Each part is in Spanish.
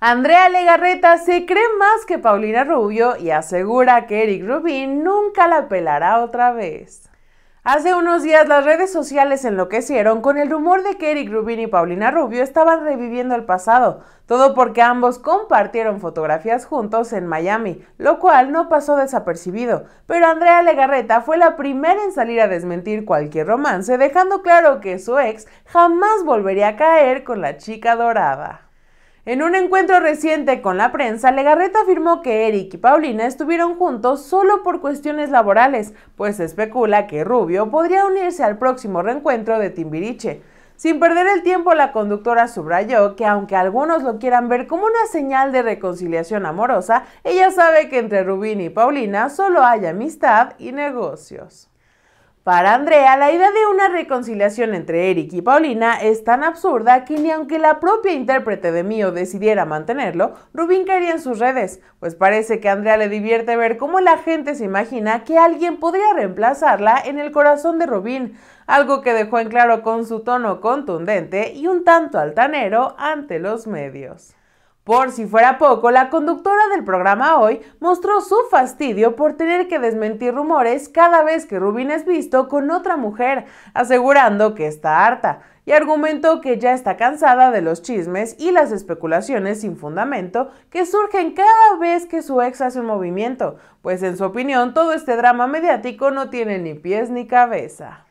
Andrea Legarreta se cree más que Paulina Rubio y asegura que Eric Rubin nunca la pelará otra vez. Hace unos días las redes sociales enloquecieron con el rumor de que Eric Rubin y Paulina Rubio estaban reviviendo el pasado, todo porque ambos compartieron fotografías juntos en Miami, lo cual no pasó desapercibido, pero Andrea Legarreta fue la primera en salir a desmentir cualquier romance, dejando claro que su ex jamás volvería a caer con la chica dorada. En un encuentro reciente con la prensa, Legarreta afirmó que Eric y Paulina estuvieron juntos solo por cuestiones laborales, pues especula que Rubio podría unirse al próximo reencuentro de Timbiriche. Sin perder el tiempo, la conductora subrayó que aunque algunos lo quieran ver como una señal de reconciliación amorosa, ella sabe que entre Rubín y Paulina solo hay amistad y negocios. Para Andrea, la idea de una reconciliación entre Eric y Paulina es tan absurda que ni aunque la propia intérprete de Mío decidiera mantenerlo, Rubín caería en sus redes, pues parece que a Andrea le divierte ver cómo la gente se imagina que alguien podría reemplazarla en el corazón de Rubín, algo que dejó en claro con su tono contundente y un tanto altanero ante los medios. Por si fuera poco, la conductora del programa hoy mostró su fastidio por tener que desmentir rumores cada vez que Rubín es visto con otra mujer, asegurando que está harta, y argumentó que ya está cansada de los chismes y las especulaciones sin fundamento que surgen cada vez que su ex hace un movimiento, pues en su opinión todo este drama mediático no tiene ni pies ni cabeza.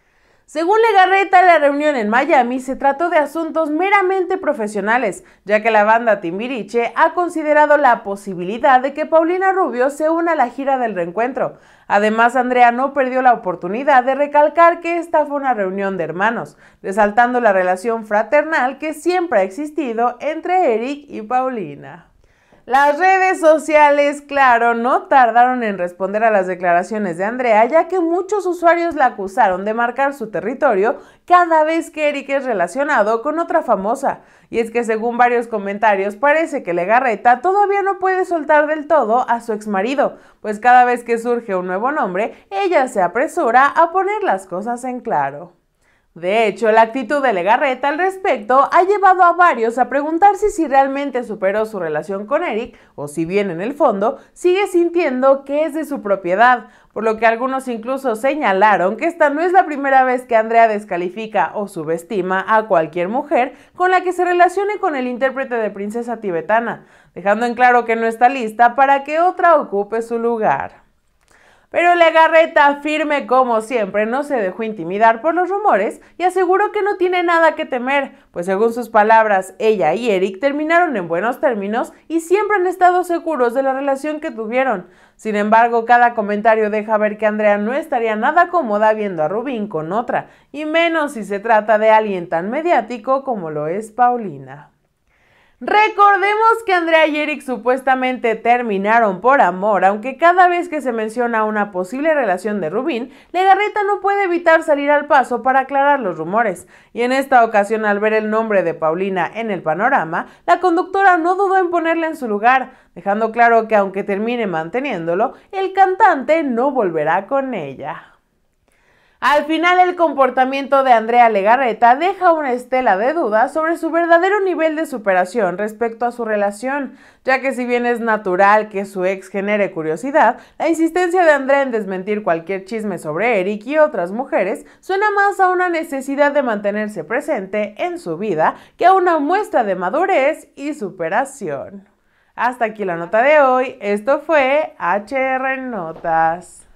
Según Legarreta, la reunión en Miami se trató de asuntos meramente profesionales, ya que la banda Timbiriche ha considerado la posibilidad de que Paulina Rubio se una a la gira del reencuentro. Además, Andrea no perdió la oportunidad de recalcar que esta fue una reunión de hermanos, resaltando la relación fraternal que siempre ha existido entre Eric y Paulina. Las redes sociales, claro, no tardaron en responder a las declaraciones de Andrea, ya que muchos usuarios la acusaron de marcar su territorio cada vez que Eric es relacionado con otra famosa. Y es que según varios comentarios, parece que Legarreta todavía no puede soltar del todo a su exmarido, pues cada vez que surge un nuevo nombre, ella se apresura a poner las cosas en claro. De hecho, la actitud de Legarreta al respecto ha llevado a varios a preguntarse si realmente superó su relación con Eric o si bien en el fondo sigue sintiendo que es de su propiedad, por lo que algunos incluso señalaron que esta no es la primera vez que Andrea descalifica o subestima a cualquier mujer con la que se relacione con el intérprete de princesa tibetana, dejando en claro que no está lista para que otra ocupe su lugar. Pero la garreta, firme como siempre, no se dejó intimidar por los rumores y aseguró que no tiene nada que temer, pues según sus palabras, ella y Eric terminaron en buenos términos y siempre han estado seguros de la relación que tuvieron. Sin embargo, cada comentario deja ver que Andrea no estaría nada cómoda viendo a Rubín con otra, y menos si se trata de alguien tan mediático como lo es Paulina. Recordemos que Andrea y Eric supuestamente terminaron por amor, aunque cada vez que se menciona una posible relación de Rubín, Legarreta no puede evitar salir al paso para aclarar los rumores. Y en esta ocasión, al ver el nombre de Paulina en el panorama, la conductora no dudó en ponerla en su lugar, dejando claro que aunque termine manteniéndolo, el cantante no volverá con ella. Al final, el comportamiento de Andrea Legarreta deja una estela de dudas sobre su verdadero nivel de superación respecto a su relación, ya que si bien es natural que su ex genere curiosidad, la insistencia de Andrea en desmentir cualquier chisme sobre Eric y otras mujeres suena más a una necesidad de mantenerse presente en su vida que a una muestra de madurez y superación. Hasta aquí la nota de hoy, esto fue HR Notas.